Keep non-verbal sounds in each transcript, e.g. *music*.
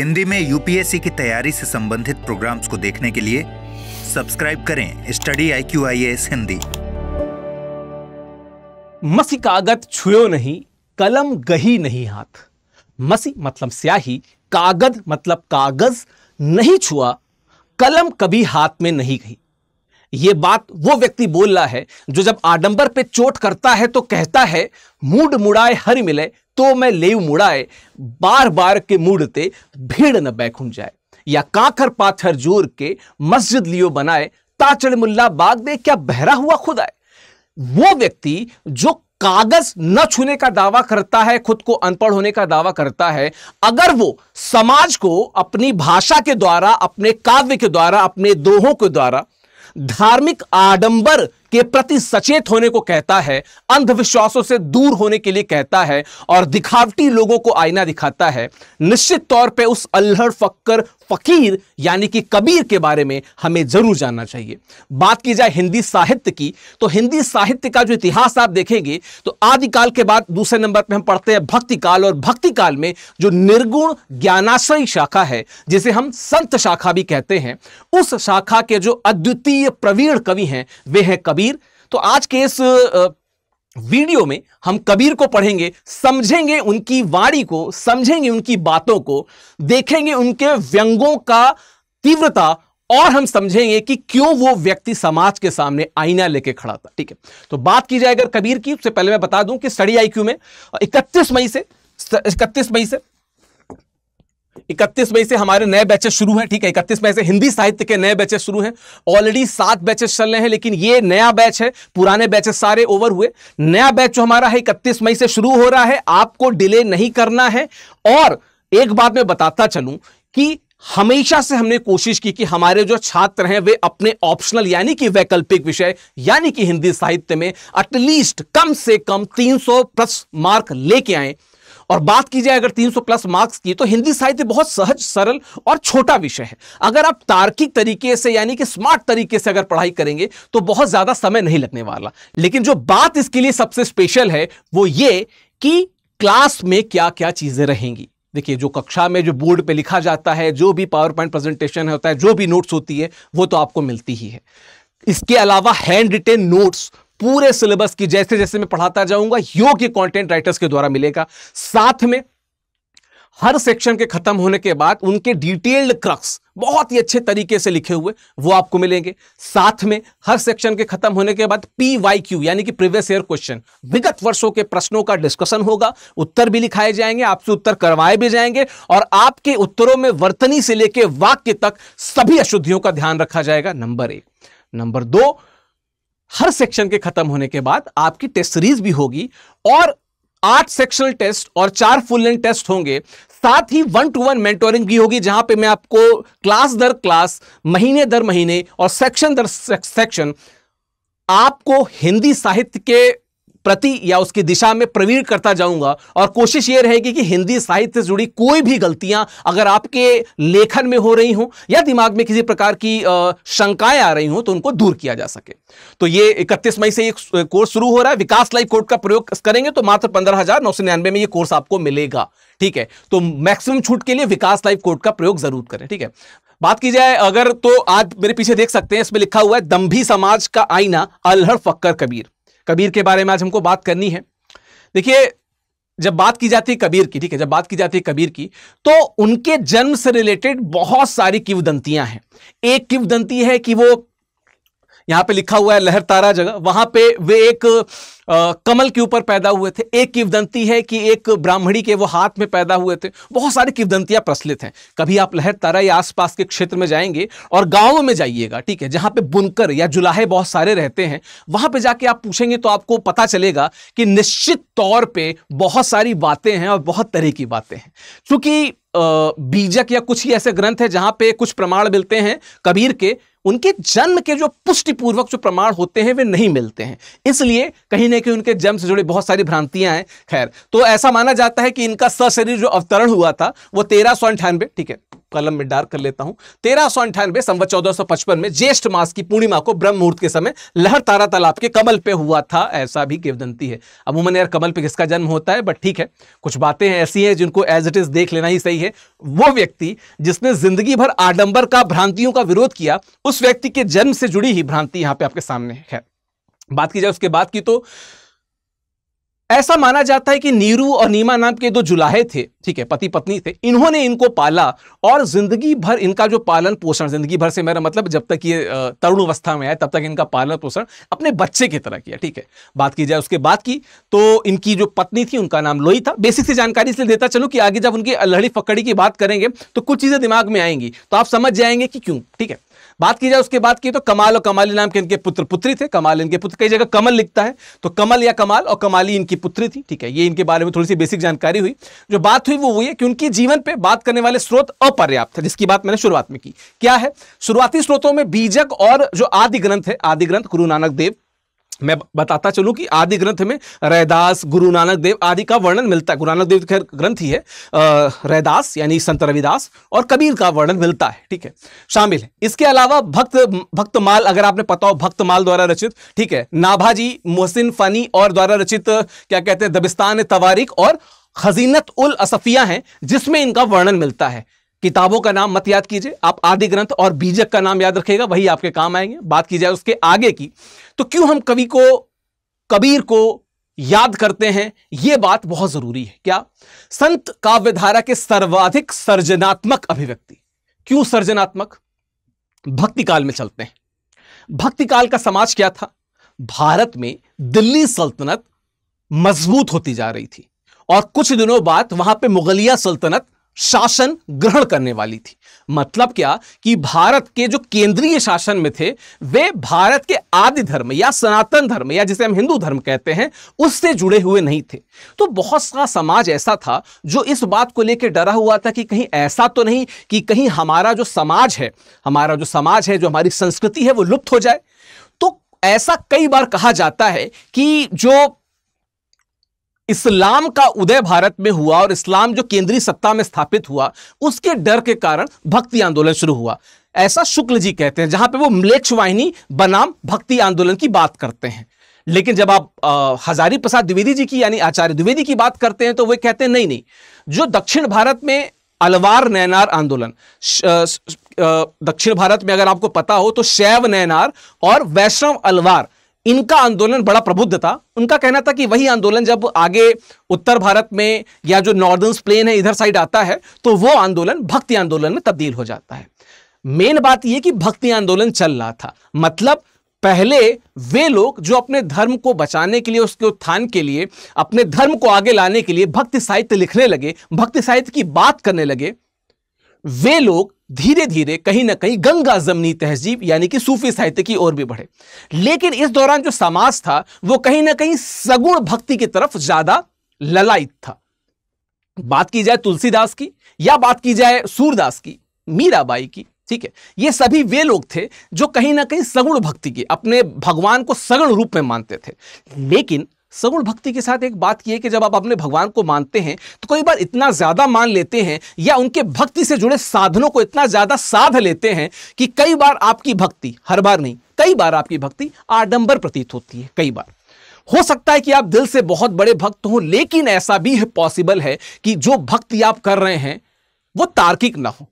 हिंदी में यूपीएससी की तैयारी से संबंधित प्रोग्राम्स को देखने के लिए सब्सक्राइब करें study I Q I S Hindi मसी कागत छुयो नहीं कलम गही नहीं हाथ मसी मतलब स्याही कागद मतलब कागज नहीं छुआ कलम कभी हाथ में नहीं गई ये बात वो व्यक्ति बोल रहा है जो जब आडंबर पे चोट करता है तो कहता है मूड मुड़ाए हर मिले तो मैं लेव मुड़ाए बार बार के ते भीड़ न बैखुन जाए या कांखर पाथर जोर के मस्जिद लियो बनाए ताचड़ मुल्ला बाग दे क्या बहरा हुआ खुद आए वो व्यक्ति जो कागज न छूने का दावा करता है खुद को अनपढ़ होने का दावा करता है अगर वो समाज को अपनी भाषा के द्वारा अपने काव्य के द्वारा अपने दोहों के द्वारा धार्मिक आडंबर के प्रति सचेत होने को कहता है अंधविश्वासों से दूर होने के लिए कहता है और दिखावटी लोगों को आईना दिखाता है निश्चित तौर पे उस अल्हड़ फक्कर फकीर यानी कि कबीर के बारे में हमें जरूर जानना चाहिए बात की जाए हिंदी साहित्य की तो हिंदी साहित्य का जो इतिहास आप देखेंगे तो आदिकाल के बाद दूसरे नंबर पर हम पढ़ते हैं भक्तिकाल और भक्ति काल में जो निर्गुण ज्ञानाश्रय शाखा है जिसे हम संत शाखा भी कहते हैं उस शाखा के जो अद्वितीय प्रवीण कवि हैं वे हैं कबीर कबीर तो आज के इस वीडियो में हम कबीर को पढ़ेंगे समझेंगे उनकी वाणी को समझेंगे उनकी बातों को देखेंगे उनके व्यंगों का तीव्रता और हम समझेंगे कि क्यों वो व्यक्ति समाज के सामने आईना लेके खड़ा था ठीक है तो बात की जाए अगर कबीर की उससे पहले मैं बता दूं कि स्टडी आईक्यू में 31 मई से इकतीस मई से इकतीस मई से हमारे नए बैचेस शुरू हैं ठीक है इकतीस मई से हिंदी साहित्य के नए बैचेस शुरू हैं ऑलरेडी सात बैचेस चल रहे हैं लेकिन ये नया बैच है पुराने बैचेस सारे ओवर हुए नया बैच जो हमारा है इकतीस मई से शुरू हो रहा है आपको डिले नहीं करना है और एक बात मैं बताता चलूं कि हमेशा से हमने कोशिश की कि हमारे जो छात्र हैं वे अपने ऑप्शनल यानी कि वैकल्पिक विषय यानी कि हिंदी साहित्य में एटलीस्ट कम से कम 300 प्लस मार्क लेके आए और बात की जाए अगर 300 प्लस मार्क्स की तो हिंदी साहित्य बहुत सहज सरल और छोटा विषय है अगर आप तार्किक तरीके से यानी कि स्मार्ट तरीके से अगर पढ़ाई करेंगे तो बहुत ज्यादा समय नहीं लगने वाला लेकिन जो बात इसके लिए सबसे स्पेशल है वो ये कि क्लास में क्या क्या चीजें रहेंगी देखिए जो कक्षा में जो बोर्ड पे लिखा जाता है जो भी पावर पॉइंट प्रेजेंटेशन होता है जो भी नोट्स होती है वो तो आपको मिलती ही है इसके अलावा हैंड रिटेन नोट्स पूरे सिलेबस की जैसे जैसे मैं पढ़ाता जाऊंगा योग्य कंटेंट राइटर्स के द्वारा मिलेगा साथ में हर सेक्शन के खत्म होने के बाद उनके डिटेल्ड क्रक्स बहुत ही अच्छे तरीके से लिखे हुए वो आपको मिलेंगे साथ में हर सेक्शन के खत्म होने के बाद पी वाई क्यू यानी कि प्रीवियस ईयर क्वेश्चन विगत वर्षों के प्रश्नों का डिस्कशन होगा उत्तर भी लिखाए जाएंगे आपसे उत्तर करवाए भी जाएंगे और आपके उत्तरों में वर्तनी से लेकर वाक्य तक सभी अशुद्धियों का ध्यान रखा जाएगा नंबर एक नंबर दो हर सेक्शन के खत्म होने के बाद आपकी टेस्ट सीरीज भी होगी और आठ सेक्शनल टेस्ट और चार फुल लेंथ टेस्ट होंगे साथ ही वन टू वन मेंटोरिंग भी होगी जहां पे मैं आपको क्लास दर क्लास महीने दर महीने और सेक्शन दर सेक्शन आपको हिंदी साहित्य के प्रति या उसकी दिशा में प्रवीण करता जाऊंगा और कोशिश यह रहेगी कि हिंदी साहित्य से जुड़ी कोई भी गलतियां अगर आपके लेखन में हो रही हो या दिमाग में किसी प्रकार की शंकाएं आ रही हूं तो उनको दूर किया जा सके तो ये इकतीस मई से एक कोर्स शुरू हो रहा है विकास लाइव कोड का प्रयोग करेंगे तो मात्र पंद्रह हजार नौ सौ में ये कोर्स आपको मिलेगा ठीक है तो मैक्सिमम छूट के लिए विकास लाइव कोड का प्रयोग जरूर करें ठीक है बात की जाए अगर तो आज मेरे पीछे देख सकते हैं इसमें लिखा हुआ है दम्भी समाज का आईना अलहर फक्कर कबीर कबीर के बारे में आज हमको बात करनी है देखिए जब बात की जाती है कबीर की ठीक है जब बात की जाती है कबीर की तो उनके जन्म से रिलेटेड बहुत सारी किवदंतियां हैं एक किवदंती है कि वो यहां पे लिखा हुआ है लहर तारा जगह वहां पे वे एक आ, कमल के ऊपर पैदा हुए थे एक किवदंती है कि एक ब्राह्मणी के वो हाथ में पैदा हुए थे बहुत सारी किवदंतियां प्रचलित हैं कभी आप लहर तारा या आसपास के क्षेत्र में जाएंगे और गांवों में जाइएगा ठीक है जहां पे बुनकर या जुलाहे बहुत सारे रहते हैं वहां पे जाके आप पूछेंगे तो आपको पता चलेगा कि निश्चित तौर पर बहुत सारी बातें हैं और बहुत तरह की बातें हैं चूंकि बीजक या कुछ ही ऐसे ग्रंथ हैं जहां पे कुछ प्रमाण मिलते हैं कबीर के उनके जन्म के जो पुष्टिपूर्वक जो प्रमाण होते हैं वे नहीं मिलते हैं इसलिए कहीं ना हैं कि उनके जन्म से जुड़ी बहुत सारी भ्रांतियां हैं खैर तो ऐसा माना जाता है कि इनका सशरीर जो अवतरण हुआ था वो तेरह सौ अंठानवे ठीक है कलम में डार्क कर लेता हूं तेरह सौ अंठानवे संवत चौदह सौ पचपन में ज्येष्ठ मास की पूर्णिमा को ब्रह्म मुहूर्त के समय लहर तारा तालाब के कमल पे हुआ था ऐसा भी किवदंती है अमूमन यार कमल पे किसका जन्म होता है बट ठीक है कुछ बातें हैं ऐसी हैं जिनको एज इट इज देख लेना ही सही है वो व्यक्ति जिसने जिंदगी भर आडंबर का भ्रांतियों का विरोध किया उस व्यक्ति के जन्म से जुड़ी ही भ्रांति यहां पर आपके सामने है बात की जाए उसके बाद की तो ऐसा माना जाता है कि नीरू और नीमा नाम के दो जुलाहे थे ठीक है पति पत्नी थे इन्होंने इनको पाला और जिंदगी भर इनका जो पालन पोषण जिंदगी भर से मेरा मतलब जब तक ये तरुण अवस्था में आए तब तक इनका पालन पोषण अपने बच्चे की तरह किया ठीक है बात की जाए उसके बाद की तो इनकी जो पत्नी थी उनका नाम लोई था बेसिक से जानकारी इसलिए देता चलो कि आगे जब उनकी लड़ी फकड़ी की बात करेंगे तो कुछ चीज़ें दिमाग में आएंगी तो आप समझ जाएंगे कि क्यों ठीक है बात की जाए उसके बाद की तो कमाल और कमाली नाम के इनके पुत्र पुत्री थे कमाल इनके पुत्र कई जगह कमल लिखता है तो कमल या कमाल और कमाली इनकी पुत्री थी ठीक है ये इनके बारे में थोड़ी सी बेसिक जानकारी हुई जो बात हुई वो हुई है कि उनकी जीवन पर बात करने वाले स्रोत अपर्याप्त है जिसकी बात मैंने शुरुआत में की क्या है शुरुआती स्रोतों में बीजक और जो आदि ग्रंथ है आदि ग्रंथ गुरु नानक देव मैं बताता चलूं कि आदि ग्रंथ में रैदास गुरु नानक देव आदि का वर्णन मिलता है गुरु नानक देव खैर ग्रंथ ही है रैदास यानी संत रविदास और कबीर का वर्णन मिलता है ठीक है शामिल है इसके अलावा भक्त भक्तमाल अगर आपने पता हो भक्तमाल द्वारा रचित ठीक है नाभाजी मोहसिन फनी और द्वारा रचित क्या कहते हैं दबिस्तान तवारिक और खजीनत उल असफिया है जिसमें इनका वर्णन मिलता है किताबों का नाम मत याद कीजिए आप आदि ग्रंथ और बीजक का नाम याद रखेगा वही आपके काम आएंगे बात की जाए उसके आगे की तो क्यों हम कवि को कबीर को याद करते हैं यह बात बहुत जरूरी है क्या संत काव्यधारा के सर्वाधिक सर्जनात्मक अभिव्यक्ति क्यों सर्जनात्मक भक्ति काल में चलते हैं भक्ति काल का समाज क्या था भारत में दिल्ली सल्तनत मजबूत होती जा रही थी और कुछ दिनों बाद वहां पे मुगलिया सल्तनत शासन ग्रहण करने वाली थी मतलब क्या कि भारत के जो केंद्रीय शासन में थे वे भारत के आदि धर्म या सनातन धर्म या जिसे हम हिंदू धर्म कहते हैं उससे जुड़े हुए नहीं थे तो बहुत सा समाज ऐसा था जो इस बात को लेकर डरा हुआ था कि कहीं ऐसा तो नहीं कि कहीं हमारा जो समाज है हमारा जो समाज है जो हमारी संस्कृति है वो लुप्त हो जाए तो ऐसा कई बार कहा जाता है कि जो इस्लाम का उदय भारत में हुआ और इस्लाम जो केंद्रीय सत्ता में स्थापित हुआ उसके डर के कारण भक्ति आंदोलन शुरू हुआ ऐसा शुक्ल जी कहते हैं जहां पे वो मलेक्ष वाहिनी बनाम भक्ति आंदोलन की बात करते हैं लेकिन जब आप आ, हजारी प्रसाद द्विवेदी जी की यानी आचार्य द्विवेदी की बात करते हैं तो वे कहते हैं नहीं नहीं जो दक्षिण भारत में अलवार नैनार आंदोलन दक्षिण भारत में अगर आपको पता हो तो शैव नैनार और वैष्णव अलवार इनका आंदोलन बड़ा प्रबुद्ध था उनका कहना था कि वही आंदोलन जब आगे उत्तर भारत में या जो नॉर्दर्न प्लेन है इधर साइड आता है तो वो आंदोलन भक्ति आंदोलन में तब्दील हो जाता है मेन बात यह कि भक्ति आंदोलन चल रहा था मतलब पहले वे लोग जो अपने धर्म को बचाने के लिए उसके उत्थान के लिए अपने धर्म को आगे लाने के लिए भक्ति साहित्य लिखने लगे भक्ति साहित्य की बात करने लगे वे लोग धीरे धीरे कहीं ना कहीं गंगा जमनी तहजीब यानी कि सूफी साहित्य की ओर भी बढ़े लेकिन इस दौरान जो समाज था वो कहीं ना कहीं सगुण भक्ति की तरफ ज्यादा ललायित था बात की जाए तुलसीदास की या बात की जाए सूरदास की मीराबाई की ठीक है ये सभी वे लोग थे जो कहीं ना कहीं सगुण भक्ति की अपने भगवान को सगुण रूप में मानते थे लेकिन सगुण भक्ति के साथ एक बात की है कि जब आप अपने भगवान को मानते हैं तो कई बार इतना ज्यादा मान लेते हैं या उनके भक्ति से जुड़े साधनों को इतना ज्यादा साध लेते हैं कि कई बार आपकी भक्ति हर बार नहीं कई बार आपकी भक्ति आडंबर प्रतीत होती है कई बार हो सकता है कि आप दिल से बहुत बड़े भक्त हो लेकिन ऐसा भी है पॉसिबल है कि जो भक्ति आप कर रहे हैं वो तार्किक ना हो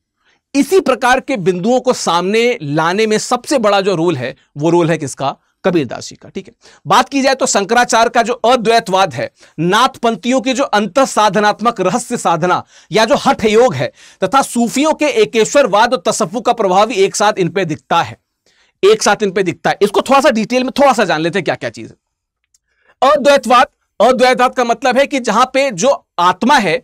इसी प्रकार के बिंदुओं को सामने लाने में सबसे बड़ा जो रोल है वो रोल है किसका कबीरदास जी का ठीक है बात की जाए तो शंकराचार्य का जो अद्वैतवाद है नाथपंथियों की जो अंत साधनात्मक रहस्य साधना या जो हठ योग है तथा सूफियों के एकेश्वरवाद और तसव्वु का प्रभाव भी एक साथ इनपे दिखता है एक साथ इनपे दिखता है इसको थोड़ा सा डिटेल में थोड़ा सा जान लेते हैं क्या क्या चीज है अद्वैतवाद अद्वैतवाद का मतलब है कि जहां पे जो आत्मा है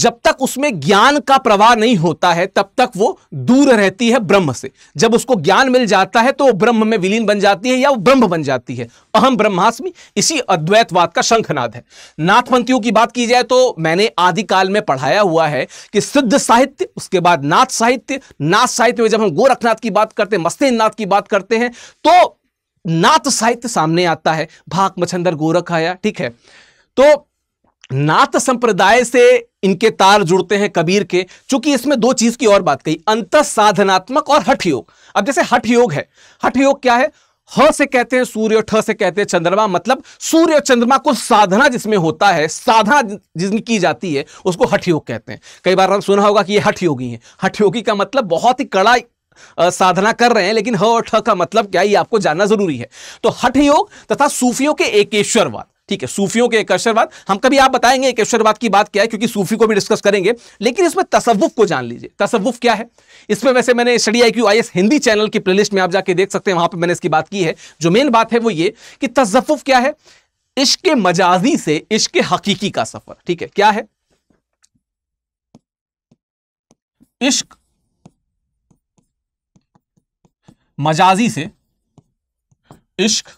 जब तक उसमें ज्ञान का प्रवाह नहीं होता है तब तक वो दूर रहती है ब्रह्म से जब उसको ज्ञान मिल जाता है तो वो ब्रह्म में विलीन बन जाती है या वो ब्रह्म बन जाती है अहम ब्रह्मास्मि इसी अद्वैतवाद का शंखनाद है नाथपंथियों की बात की जाए तो मैंने आदिकाल में पढ़ाया हुआ है कि सिद्ध साहित्य उसके बाद नाथ साहित्य नाथ साहित्य में जब हम गोरखनाथ की बात करते हैं नाथ की बात करते हैं तो नाथ साहित्य सामने आता है भाक मछंदर गोरख आया ठीक है तो नाथ तो संप्रदाय से इनके तार जुड़ते हैं कबीर के क्योंकि इसमें दो चीज की और बात कही अंत साधनात्मक और हठ योग अब जैसे हठ योग है हठ योग क्या है ह से कहते हैं सूर्य ठ से कहते हैं चंद्रमा मतलब सूर्य चंद्रमा को साधना जिसमें होता है साधना जिसमें की जाती है उसको हठ योग कहते हैं कई बार हम सुना होगा कि ये हठ योगी है हठ योगी का मतलब बहुत ही कड़ा साधना कर रहे हैं लेकिन ह और ठ का मतलब क्या ये आपको जानना जरूरी है तो हठ योग तथा सूफियों के एकेश्वरवाद ठीक है सूफियों के एकश्वरवाद हम कभी आप बताएंगे एकश्वरवाद की बात क्या है क्योंकि सूफी को भी डिस्कस करेंगे लेकिन इसमें तसव्वुफ को जान लीजिए तसव्वुफ क्या है इसमें वैसे मैंने study I Q I S Hindi channel की प्लेलिस्ट में आप जाके देख सकते हैं वहां पर मैंने इसकी बात की है जो मेन बात है वो ये कि तसव्वुफ क्या है इश्क मजाजी से इश्क हकीकी का सफर ठीक है क्या है इश्क मजाजी से इश्क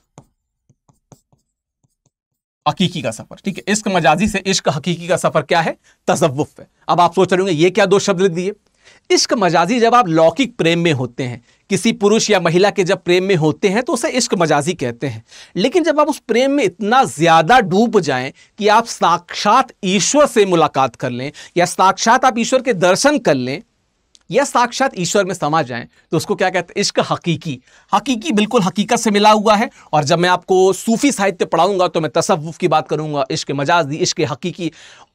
हकीकी का सफर ठीक है इश्क मजाजी से इश्क हकीकी का सफर क्या है तसव्वुफ है अब आप सोच रहे होंगे ये क्या दो शब्द लिख दिए इश्क मजाजी जब आप लौकिक प्रेम में होते हैं किसी पुरुष या महिला के जब प्रेम में होते हैं तो उसे इश्क मजाजी कहते हैं लेकिन जब आप उस प्रेम में इतना ज़्यादा डूब जाएं कि आप साक्षात ईश्वर से मुलाकात कर लें या साक्षात आप ईश्वर के दर्शन कर लें या साक्षात ईश्वर में समा जाएं तो उसको क्या कहते हैं इश्क हकीकी हकीकी बिल्कुल हकीकत से मिला हुआ है और जब मैं आपको सूफी साहित्य पढ़ाऊंगा तो मैं तसव्वुफ की बात करूंगा इश्क मजाज दी इश्क हकीकी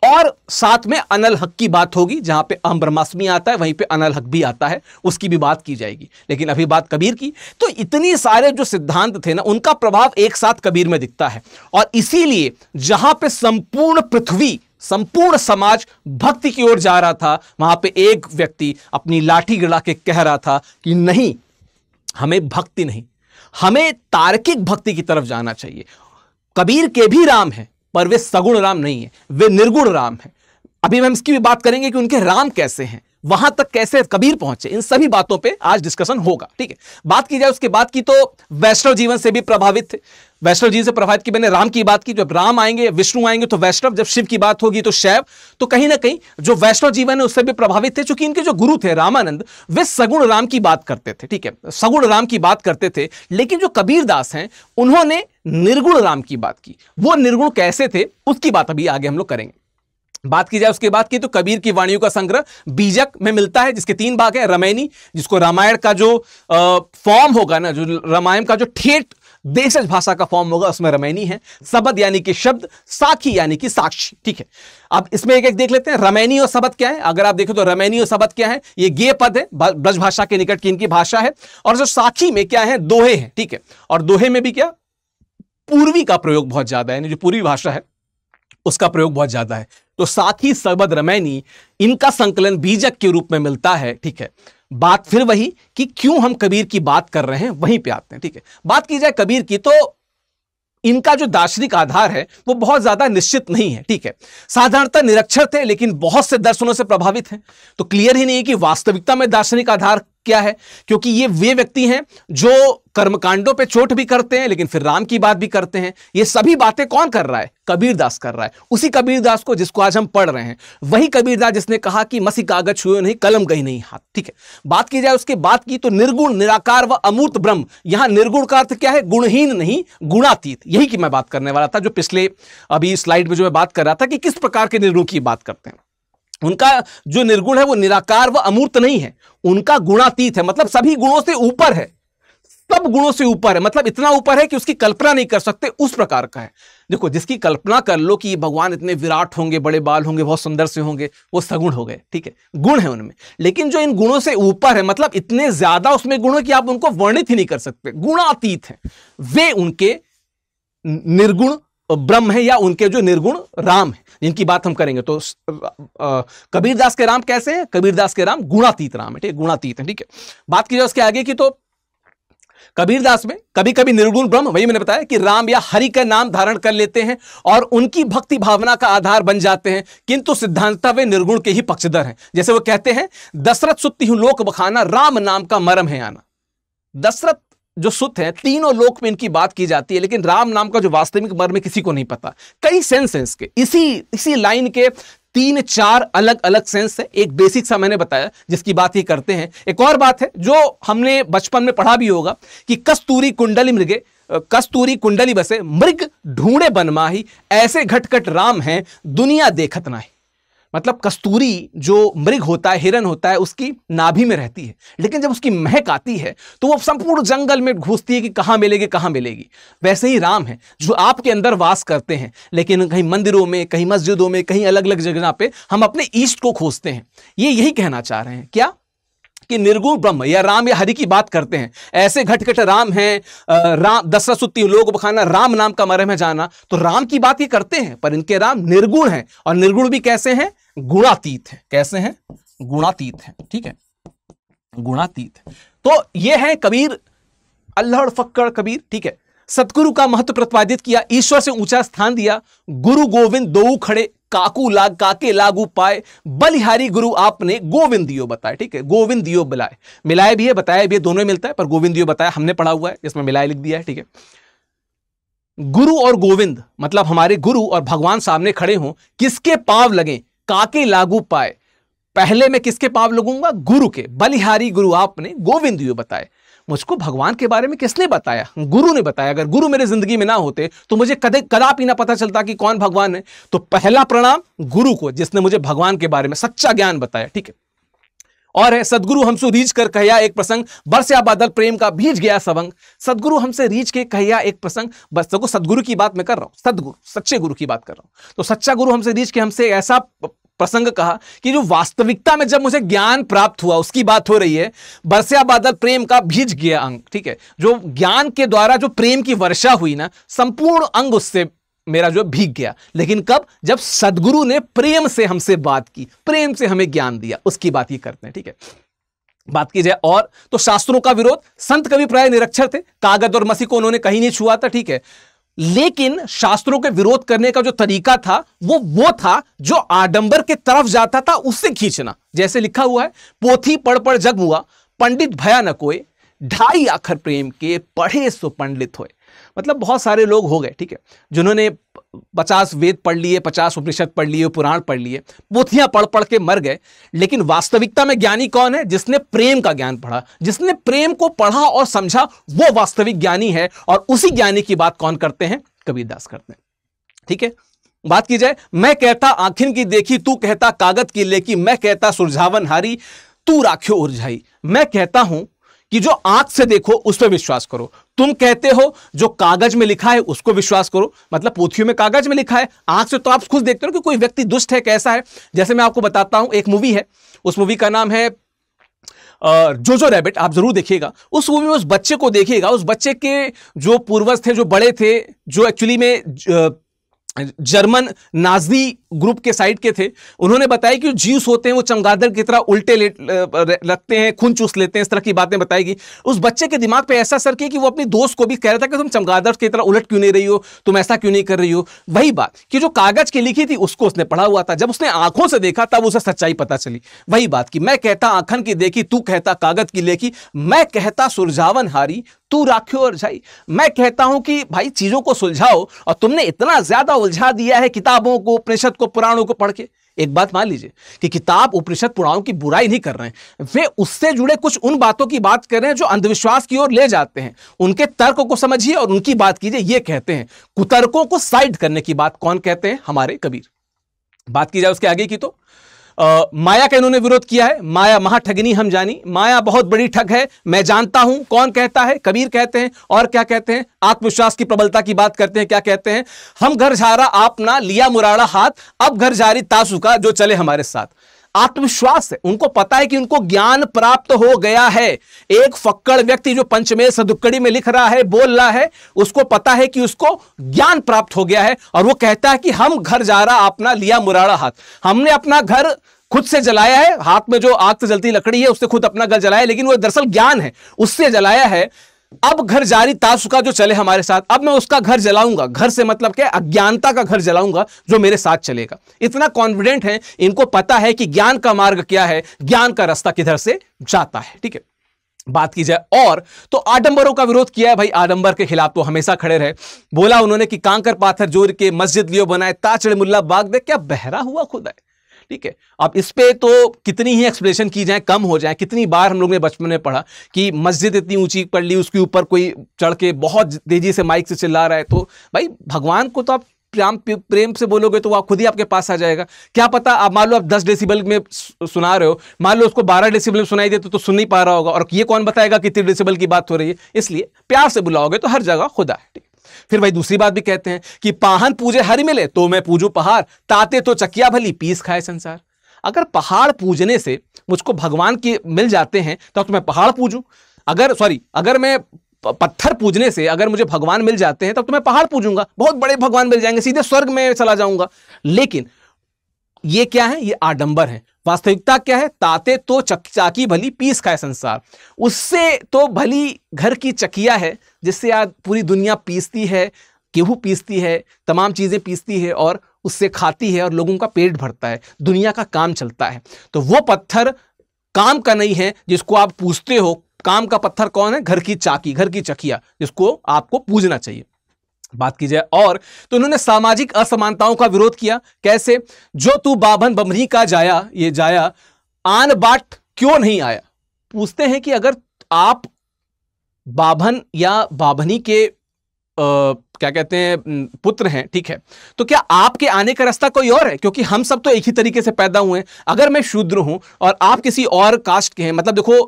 और साथ में अनल हक की बात होगी जहाँ पे अहम ब्रह्मास्मी आता है वहीं पे अनल हक भी आता है उसकी भी बात की जाएगी लेकिन अभी बात कबीर की तो इतनी सारे जो सिद्धांत थे ना उनका प्रभाव एक साथ कबीर में दिखता है और इसीलिए जहाँ पे संपूर्ण पृथ्वी संपूर्ण समाज भक्ति की ओर जा रहा था वहां पे एक व्यक्ति अपनी लाठी गिरा के कह रहा था कि नहीं हमें भक्ति नहीं हमें तार्किक भक्ति की तरफ जाना चाहिए कबीर के भी राम हैं पर वे सगुण राम नहीं है वे निर्गुण राम हैं अभी हम इसकी भी बात करेंगे कि उनके राम कैसे हैं वहां तक कैसे कबीर पहुंचे इन सभी बातों पे आज डिस्कशन होगा ठीक है बात की जाए उसके बाद की तो वैष्णव जीवन से भी प्रभावित थे वैष्णव जी से प्रभावित की मैंने राम की बात की जब राम आएंगे विष्णु आएंगे तो वैष्णव जब शिव की बात होगी तो शैव तो कहीं ना कहीं जो वैष्णव जीवन है उससे भी प्रभावित थे चूंकि इनके जो गुरु थे रामानंद वे सगुण राम की बात करते थे ठीक है सगुण राम की बात करते थे लेकिन जो कबीर दास हैं उन्होंने निर्गुण राम की बात की वो निर्गुण कैसे थे उसकी बात अभी आगे हम लोग करेंगे बात की जाए उसके बाद की तो कबीर की वाणियों का संग्रह बीजक में मिलता है जिसके तीन भाग है रमैनी जिसको रामायण का जो फॉर्म होगा ना जो रामायण का जो ठेठ देशज भाषा का फॉर्म होगा उसमें रमैनी है सबद यानी कि शब्द साखी यानी कि साक्षी ठीक है अब इसमें एक एक देख लेते हैं रमैनी और सबद क्या है अगर आप देखें तो रमैनी और सबद क्या है ये गे पद है ब्रज भाषा के निकट की इनकी भाषा है और जो साखी में क्या है दोहे है ठीक है और दोहे में भी क्या पूर्वी का प्रयोग बहुत ज्यादा है जो पूर्वी भाषा है उसका प्रयोग बहुत ज्यादा है तो साखी सबद रमैनी इनका संकलन बीजक के रूप में मिलता है ठीक है बात फिर वही कि क्यों हम कबीर की बात कर रहे हैं वहीं पे आते हैं ठीक है बात की जाए कबीर की तो इनका जो दार्शनिक आधार है वो बहुत ज्यादा निश्चित नहीं है ठीक है साधारणतः निरक्षर थे लेकिन बहुत से दर्शनों से प्रभावित हैं तो क्लियर ही नहीं है कि वास्तविकता में दार्शनिक आधार क्या है क्योंकि ये वे व्यक्ति हैं जो कर्मकांडों पे चोट भी करते हैं लेकिन फिर राम की बात भी करते हैं ये सभी बातें कौन कर रहा है कबीरदास कर रहा है उसी कबीरदास को जिसको आज हम पढ़ रहे हैं वही कबीरदास जिसने कहा कि मसी कागज छुए नहीं कलम गई नहीं हाथ ठीक है बात की जाए उसके बात की तो निर्गुण निराकार व अमूर्त ब्रह्म यहां निर्गुण का अर्थ क्या है गुणहीन नहीं गुणातीत यही की मैं बात करने वाला था जो पिछले अभी स्लाइड में जो मैं बात कर रहा था कि किस प्रकार के निर्गुण की बात करते हैं उनका जो निर्गुण है वो निराकार व अमूर्त नहीं है उनका गुणातीत है मतलब सभी गुणों से ऊपर है सब गुणों से ऊपर है मतलब इतना ऊपर है कि उसकी कल्पना नहीं कर सकते उस प्रकार का है देखो जिसकी कल्पना कर लो कि ये भगवान इतने विराट होंगे बड़े बाल होंगे बहुत सुंदर से होंगे वो सगुण हो गए ठीक है गुण है उनमें लेकिन जो इन गुणों से ऊपर है मतलब इतने ज्यादा उसमें गुण है कि आप उनको वर्णित ही नहीं कर सकते गुणातीत है वे उनके निर्गुण ब्रह्म है या उनके जो निर्गुण राम है जिनकी बात हम करेंगे तो कबीरदास के राम कैसे हैं कबीरदास के राम गुणातीत राम है ठीक गुणातीत है ठीक है बात की जाए उसके आगे की तो कबीरदास में कभी कभी निर्गुण ब्रह्म वही मैंने बताया कि राम या हरि का नाम धारण कर लेते हैं और उनकी भक्ति भावना का आधार बन जाते हैं किंतु सिद्धांत वे निर्गुण के ही पक्षधर हैं जैसे वो कहते हैं दशरथ सुत्ती हूं लोक बखाना राम नाम का मरम है आना दशरथ जो सुत है तीनों लोक में इनकी बात की जाती है लेकिन राम नाम का जो वास्तविक मर्म किसी को नहीं पता कई सेंस हैं इसके इसी इसी लाइन के तीन चार अलग अलग सेंस है एक बेसिक सा मैंने बताया जिसकी बात ही करते हैं एक और बात है जो हमने बचपन में पढ़ा भी होगा कि कस्तूरी कुंडली मृगे कस्तूरी कुंडली बसे मृग ढूंढे बनमाही ऐसे घटकट राम हैं दुनिया देखत नाही मतलब कस्तूरी जो मृग होता है हिरन होता है उसकी नाभि में रहती है लेकिन जब उसकी महक आती है तो वो संपूर्ण जंगल में घूसती है कि कहाँ मिलेगी कहाँ मिलेगी वैसे ही राम है जो आपके अंदर वास करते हैं लेकिन कहीं मंदिरों में कहीं मस्जिदों में कहीं अलग अलग जगह पे हम अपने ईस्ट को खोजते हैं ये यही कहना चाह रहे हैं क्या कि निर्गुण ब्रह्म या राम या हरि की बात करते हैं ऐसे घटघट राम हैं राम दशरथ सुती लोग बखाना राम नाम का मरम है जाना तो राम की बात ये करते हैं पर इनके राम निर्गुण हैं और निर्गुण भी कैसे हैं गुणातीत है कैसे हैं गुणातीत है ठीक है गुणातीत तो ये है कबीर अल्लाह फक्कर कबीर ठीक है सतगुरु का महत्व प्रतिपादित किया ईश्वर से ऊंचा स्थान दिया गुरु गोविंद दो खड़े काकू लाग काके लागू पाए बलिहारी गुरु आपने गोविंद दियो बताए ठीक है गोविंद दियो बलाए मिलाए भी है बताया भी है दोनों मिलता है पर गोविंद दियो बताया हमने पढ़ा हुआ है इसमें मिलाए लिख दिया है ठीक है गुरु और गोविंद मतलब हमारे गुरु और भगवान सामने खड़े हों किसके पाव लगे काके लागू पाए पहले मैं किसके पाप लगूंगा गुरु के बलिहारी गुरु आपने गोविंद यू बताए मुझको भगवान के बारे में किसने बताया गुरु ने बताया अगर गुरु मेरे जिंदगी में ना होते तो मुझे कदे कदापि ना पता चलता कि कौन भगवान है तो पहला प्रणाम गुरु को जिसने मुझे भगवान के बारे में सच्चा ज्ञान बताया ठीक है और है सदगुरु हमसे रीझ कर कहिया एक प्रसंग बरसया बादल प्रेम का भीज गया सबंग सदगुरु हमसे रीझ के कहिया एक प्रसंग बस सदगुरु की बात मैं कर रहा हूं सदगुरु सच्चे गुरु की बात कर रहा हूं तो सच्चा गुरु हमसे रीझ के हमसे ऐसा प्रसंग कहा कि जो वास्तविकता में जब मुझे ज्ञान प्राप्त हुआ उसकी बात हो रही है बरसया बादल प्रेम का भीज गया अंग ठीक है जो ज्ञान के द्वारा जो प्रेम की वर्षा हुई ना संपूर्ण अंग उससे मेरा जो भीग गया लेकिन कब जब सदगुरु ने प्रेम से हमसे बात की प्रेम से हमें ज्ञान दिया उसकी बात ही करते हैं ठीक है बात की जाए और तो शास्त्रों का विरोध संत कवि प्राय निरक्षर थे कागज और मसी को उन्होंने कहीं नहीं छुआ था ठीक है लेकिन शास्त्रों के विरोध करने का जो तरीका था वो वो था जो आडंबर के तरफ जाता था उससे खींचना जैसे लिखा हुआ है पोथी पढ़ पढ़ जग हुआ पंडित भया न कोई ढाई आखर प्रेम के पढ़े सो पंडित हो मतलब बहुत सारे लोग हो गए ठीक है जिन्होंने पचास वेद पढ़ लिए पचास उपनिषद पढ़ लिए पुराण पढ़ लिए पोथियां पढ़ पढ़ के मर गए लेकिन वास्तविकता में ज्ञानी कौन है जिसने प्रेम का ज्ञान पढ़ा जिसने प्रेम को पढ़ा और समझा वो वास्तविक ज्ञानी है और उसी ज्ञानी की बात कौन करते हैं कबीरदास करते हैं ठीक है बात की जाए मैं कहता आखिर की देखी तू कहता कागज की लेखी मैं कहता सुरझावन हारी तू राख्यो उर्झाई मैं कहता हूं कि जो आंख से देखो उस पर विश्वास करो तुम कहते हो जो कागज में लिखा है उसको विश्वास करो मतलब पोथियों में कागज में लिखा है आंख से तो आप खुद देखते हो कि कोई व्यक्ति दुष्ट है कैसा है जैसे मैं आपको बताता हूं एक मूवी है उस मूवी का नाम है जो जो रैबिट आप जरूर देखिएगा उस मूवी में उस बच्चे को देखिएगा उस बच्चे के जो पूर्वज थे जो बड़े थे जो एक्चुअली में जर्मन नाजी ग्रुप के साइड के थे उन्होंने बताया कि जीवस होते हैं वो चमगादड़ की तरह उल्टे लगते हैं खून चूस लेते हैं इस तरह की बातें बताएगी उस बच्चे के दिमाग पे ऐसा असर किया कि वो अपने दोस्त को भी कह रहा था कि तुम चमगादड़ की तरह उलट क्यों नहीं रही हो तुम ऐसा क्यों नहीं कर रही हो वही बात कि जो कागज की लिखी थी उसको उसने पढ़ा हुआ था जब उसने आंखों से देखा तब उसे सच्चाई पता चली वही बात की मैं कहता आंखन की देखी तू कहता कागज की लेखी मैं कहता सुरझावन हारी तू राखियो और जाई मैं कहता हूं कि भाई चीजों को सुलझाओ और तुमने इतना ज्यादा उलझा दिया है किताबों को उपनिषद को पुराणों को पढ़ के एक बात मान लीजिए कि किताब उपनिषद पुराणों की बुराई नहीं कर रहे हैं वे उससे जुड़े कुछ उन बातों की बात कर रहे हैं जो अंधविश्वास की ओर ले जाते हैं उनके तर्क को समझिए और उनकी बात कीजिए ये कहते हैं कुतर्कों को साइड करने की बात कौन कहते हैं हमारे कबीर बात की जाए उसके आगे की तो माया का इन्होंने विरोध किया है माया महाठगनी हम जानी माया बहुत बड़ी ठग है मैं जानता हूं कौन कहता है कबीर कहते हैं और क्या कहते हैं आत्मविश्वास की प्रबलता की बात करते हैं क्या कहते हैं हम घर झारा आप ना लिया मुराड़ा हाथ अब घर जारी तासुका जो चले हमारे साथ आत्मविश्वास है उनको पता है कि उनको ज्ञान प्राप्त हो गया है एक फक्कड़ व्यक्ति जो पंचमेश दुक्कड़ी में लिख रहा है बोल रहा है उसको पता है कि उसको ज्ञान प्राप्त हो गया है और वो कहता है कि हम घर जा रहा अपना लिया मुराड़ा हाथ हमने अपना घर खुद से जलाया है हाथ में जो आग से जलती लकड़ी है उससे खुद अपना घर जलाया लेकिन वो दरअसल ज्ञान है उससे जलाया है अब घर जारी तासुका जो चले हमारे साथ अब मैं उसका घर जलाऊंगा घर से मतलब क्या अज्ञानता का घर जलाऊंगा जो मेरे साथ चलेगा इतना कॉन्फिडेंट है इनको पता है कि ज्ञान का मार्ग क्या है ज्ञान का रास्ता किधर से जाता है ठीक है बात की जाए और तो आडंबरों का विरोध किया है भाई आडंबर के खिलाफ तो हमेशा खड़े रहे बोला उन्होंने कि कांकर पाथर जोर के मस्जिद लियो बनाए ताचड़ मुल्ला बाग दे क्या बहरा हुआ खुद है ठीक है अब इस पर तो कितनी ही एक्सप्लेनेशन की जाए कम हो जाए कितनी बार हम लोग ने बचपन में पढ़ा कि मस्जिद इतनी ऊंची पड़ ली उसके ऊपर कोई चढ़ के बहुत तेजी से माइक से चिल्ला रहा है तो भाई भगवान को तो आप प्रेम प्रेम से बोलोगे तो वह खुद ही आपके पास आ जाएगा क्या पता आप मान लो आप दस डेसिबल में सुना रहे हो मान लो उसको बारह डेसिबल में सुनाई देते तो, तो सुन नहीं पा रहा होगा और ये कौन बताएगा कितने डेसिबल की बात हो रही है इसलिए प्यार से बुलाओगे तो हर जगह खुदा है ठीक फिर भाई दूसरी बात भी कहते हैं कि पाहन पूजे हरि मिले तो मैं पूजू पहाड़ ताते तो चकिया भली पीस खाए संसार अगर पहाड़ पूजने से मुझको भगवान के मिल जाते हैं तो, तो मैं पहाड़ पूजू अगर सॉरी अगर मैं पत्थर पूजने से अगर मुझे भगवान मिल जाते हैं तब तो, तो मैं पहाड़ पूजूंगा बहुत बड़े भगवान मिल जाएंगे सीधे स्वर्ग में चला जाऊंगा लेकिन ये क्या है ये आडंबर है वास्तविकता क्या है ताते तो चाकी भली पीस खाए संसार उससे तो भली घर की चकिया है जिससे आज पूरी दुनिया पीसती है गेहूँ पीसती है तमाम चीज़ें पीसती है और उससे खाती है और लोगों का पेट भरता है दुनिया का काम चलता है तो वो पत्थर काम का नहीं है जिसको आप पूछते हो काम का पत्थर कौन है घर की चाकी घर की चकिया जिसको आपको पूजना चाहिए बात की जाए और तो उन्होंने सामाजिक असमानताओं का विरोध किया कैसे जो तू बाभन बमरी का जाया ये जाया आन बाट क्यों नहीं आया पूछते हैं कि अगर आप बाभन या बाभनी के आ, क्या कहते हैं पुत्र हैं ठीक है तो क्या आपके आने का रास्ता कोई और है क्योंकि हम सब तो एक ही तरीके से पैदा हुए हैं अगर मैं शूद्र हूं और आप किसी और कास्ट के हैं मतलब देखो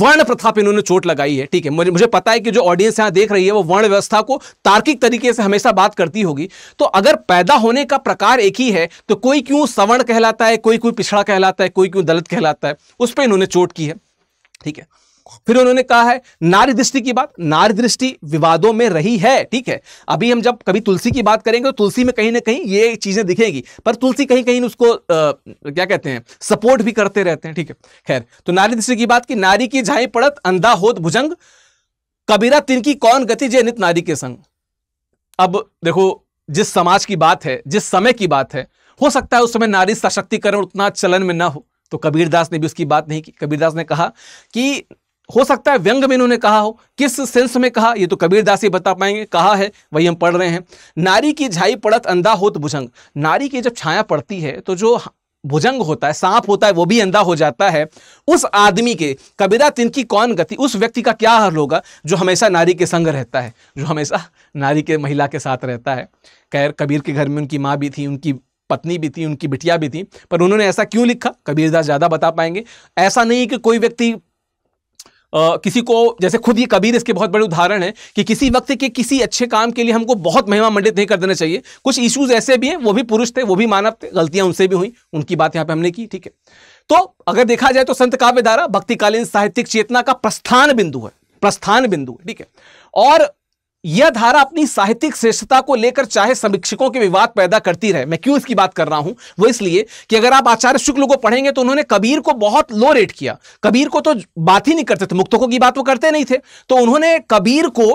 वर्ण प्रथा पे इन्होंने चोट लगाई है ठीक है मुझे मुझे पता है कि जो ऑडियंस यहाँ देख रही है वो वर्ण व्यवस्था को तार्किक तरीके से हमेशा बात करती होगी तो अगर पैदा होने का प्रकार एक ही है तो कोई क्यों सवर्ण कहलाता है कोई कोई पिछड़ा कहलाता है कोई क्यों दलित कहलाता है उस पर इन्होंने चोट की है ठीक है फिर उन्होंने कहा है नारी दृष्टि की बात नारी दृष्टि विवादों में रही है ठीक है अभी हम जब कभी तुलसी की बात करेंगे तो तुलसी में कहीं ना कहीं ये चीजें दिखेंगी पर तुलसी कहीं कहीं उसको आ, क्या कहते हैं सपोर्ट भी करते रहते हैं ठीक है खैर तो नारी दृष्टि की बात की नारी की झाई पड़त अंधा होत भुजंग कबीरा तिनकी कौन गति जे नित नारी के संग अब देखो जिस समाज की बात है जिस समय की बात है हो सकता है उस समय नारी सशक्तिकरण उतना चलन में ना हो तो कबीरदास ने भी उसकी बात नहीं की कबीरदास ने कहा कि हो सकता है व्यंग में इन्होंने कहा हो किस सेंस में कहा ये तो कबीर दास ही बता पाएंगे कहा है वही हम पढ़ रहे हैं नारी की झाई पड़त अंधा होत भुजंग नारी की जब छाया पड़ती है तो जो भुजंग होता है सांप होता है वो भी अंधा हो जाता है उस आदमी के कबीरा तिनकी कौन गति उस व्यक्ति का क्या हाल होगा जो हमेशा नारी के संग रहता है जो हमेशा नारी के महिला के साथ रहता है खैर कबीर के घर में उनकी माँ भी थी उनकी पत्नी भी थी उनकी बिटिया भी थी पर उन्होंने ऐसा क्यों लिखा कबीरदास ज़्यादा बता पाएंगे ऐसा नहीं कि कोई व्यक्ति आ, किसी को जैसे खुद ये कबीर इसके बहुत बड़े उदाहरण है कि किसी वक्त के किसी अच्छे काम के लिए हमको बहुत महिमा मंडित नहीं कर देना चाहिए कुछ इश्यूज ऐसे भी हैं वो भी पुरुष थे वो भी मानव थे गलतियां उनसे भी हुई उनकी बात यहाँ पे हमने की ठीक है तो अगर देखा जाए तो संत काव्य धारा भक्तिकालीन साहित्यिक चेतना का प्रस्थान बिंदु है प्रस्थान बिंदु ठीक है और यह धारा अपनी साहित्यिक श्रेष्ठता को लेकर चाहे समीक्षकों के विवाद पैदा करती रहे मैं क्यों इसकी बात कर रहा हूं वो इसलिए कि अगर आप आचार्य शुक्ल को पढ़ेंगे तो उन्होंने कबीर को बहुत लो रेट किया कबीर को तो बात ही नहीं करते थे मुक्तकों की बात वो करते नहीं थे तो उन्होंने कबीर को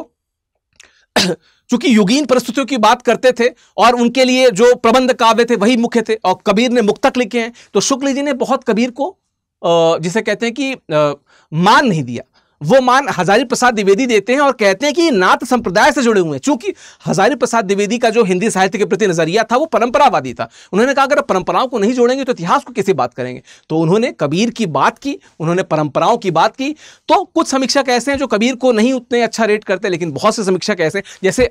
*coughs* चूंकि युगीन परिस्थितियों की बात करते थे और उनके लिए जो प्रबंध काव्य थे वही मुख्य थे और कबीर ने मुक्तक लिखे हैं तो शुक्ल जी ने बहुत कबीर को जिसे कहते हैं कि मान नहीं दिया वो मान हजारी प्रसाद द्विवेदी देते हैं और कहते हैं कि नाथ संप्रदाय से जुड़े हुए हैं चूंकि हजारी प्रसाद द्विवेदी का जो हिंदी साहित्य के प्रति नजरिया था वो परंपरावादी था उन्होंने कहा अगर परंपराओं को नहीं जोड़ेंगे तो इतिहास को कैसे बात करेंगे तो उन्होंने कबीर की बात की उन्होंने परंपराओं की बात की तो कुछ समीक्षक ऐसे हैं जो कबीर को नहीं उतने अच्छा रेट करते लेकिन बहुत से समीक्षक ऐसे हैं जैसे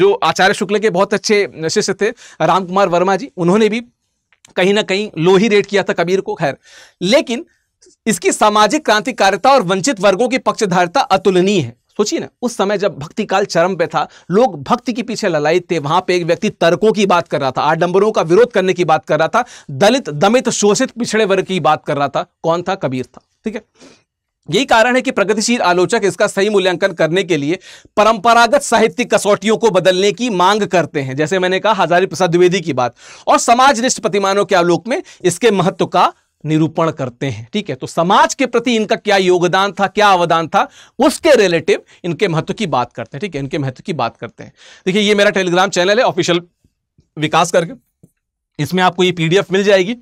जो आचार्य शुक्ल के बहुत अच्छे शिष्य थे कुमार वर्मा जी उन्होंने भी कहीं ना कहीं लो ही रेट किया था कबीर को खैर लेकिन इसकी सामाजिक क्रांतिकारिता और वंचित वर्गों की पक्षधारिता अतुलनीय है सोचिए ना उस समय जब भक्ति काल चरम पे था लोग भक्ति के पीछे ललाई थे वहां पे एक व्यक्ति तर्कों की बात कर रहा था आडंबरों का विरोध करने की बात कर रहा था दलित दमित शोषित पिछड़े वर्ग की बात कर रहा था कौन था कबीर था ठीक है यही कारण है कि प्रगतिशील आलोचक इसका सही मूल्यांकन करने के लिए परंपरागत साहित्यिक कसौटियों को बदलने की मांग करते हैं जैसे मैंने कहा हजारी प्रसाद द्विवेदी की बात और समाज निष्ठ प्रतिमानों के आलोक में इसके महत्व का निरूपण करते हैं ठीक है तो समाज के प्रति इनका क्या योगदान था क्या अवदान था उसके रिलेटिव इनके महत्व की बात करते हैं ठीक है इनके महत्व की बात करते हैं देखिए ये मेरा टेलीग्राम चैनल है ऑफिशियल विकास करके इसमें आपको ये पीडीएफ मिल जाएगी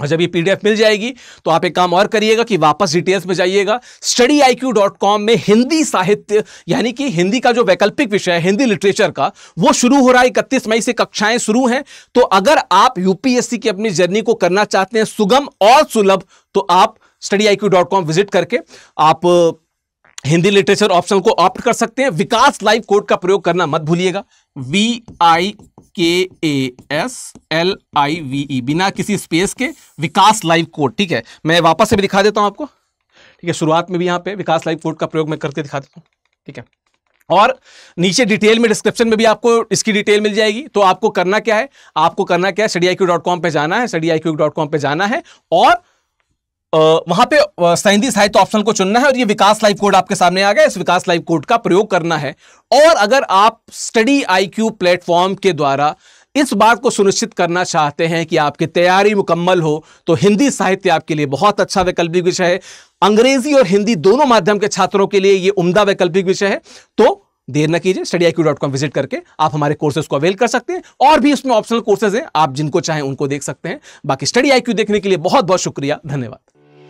और जब ये पीडीएफ मिल जाएगी तो आप एक काम और करिएगा कि वापस डिटेल्स में जाइएगा study I Q dot com में हिंदी साहित्य यानी कि हिंदी का जो वैकल्पिक विषय है हिंदी लिटरेचर का वो शुरू हो रहा है इकतीस मई से कक्षाएं शुरू हैं तो अगर आप यूपीएससी की अपनी जर्नी को करना चाहते हैं सुगम और सुलभ तो आप study I Q dot com visit करके आप हिंदी लिटरेचर ऑप्शन को ऑप्ट कर सकते हैं विकास लाइव कोड का प्रयोग करना मत भूलिएगा V I K A S L I V E बिना किसी स्पेस के विकास लाइव कोड ठीक है मैं वापस से भी दिखा देता हूं आपको ठीक है शुरुआत में भी यहां पे विकास लाइव कोड का प्रयोग मैं करके दिखा देता हूं ठीक है और नीचे डिटेल में डिस्क्रिप्शन में भी आपको इसकी डिटेल मिल जाएगी तो आपको करना क्या है आपको करना क्या है स्टडी पे क्यू डॉट कॉम पर जाना है स्टडी पे क्यू डॉट कॉम पर जाना है और वहां पे सैंतीस साहित्य ऑप्शन को चुनना है और ये विकास लाइव कोड आपके सामने आ गया इस विकास लाइव कोड का प्रयोग करना है और अगर आप स्टडी आईक्यू प्लेटफॉर्म के द्वारा इस बात को सुनिश्चित करना चाहते हैं कि आपकी तैयारी मुकम्मल हो तो हिंदी साहित्य आपके लिए बहुत अच्छा वैकल्पिक विषय है अंग्रेजी और हिंदी दोनों माध्यम के छात्रों के लिए ये उम्दा वैकल्पिक विषय है तो देर न कीजिए study I dot com visit करके आप हमारे कोर्सेज को अवेल कर सकते हैं और भी उसमें ऑप्शनल कोर्सेज हैं आप जिनको चाहें उनको देख सकते हैं बाकी स्टडी आई देखने के लिए बहुत बहुत शुक्रिया धन्यवाद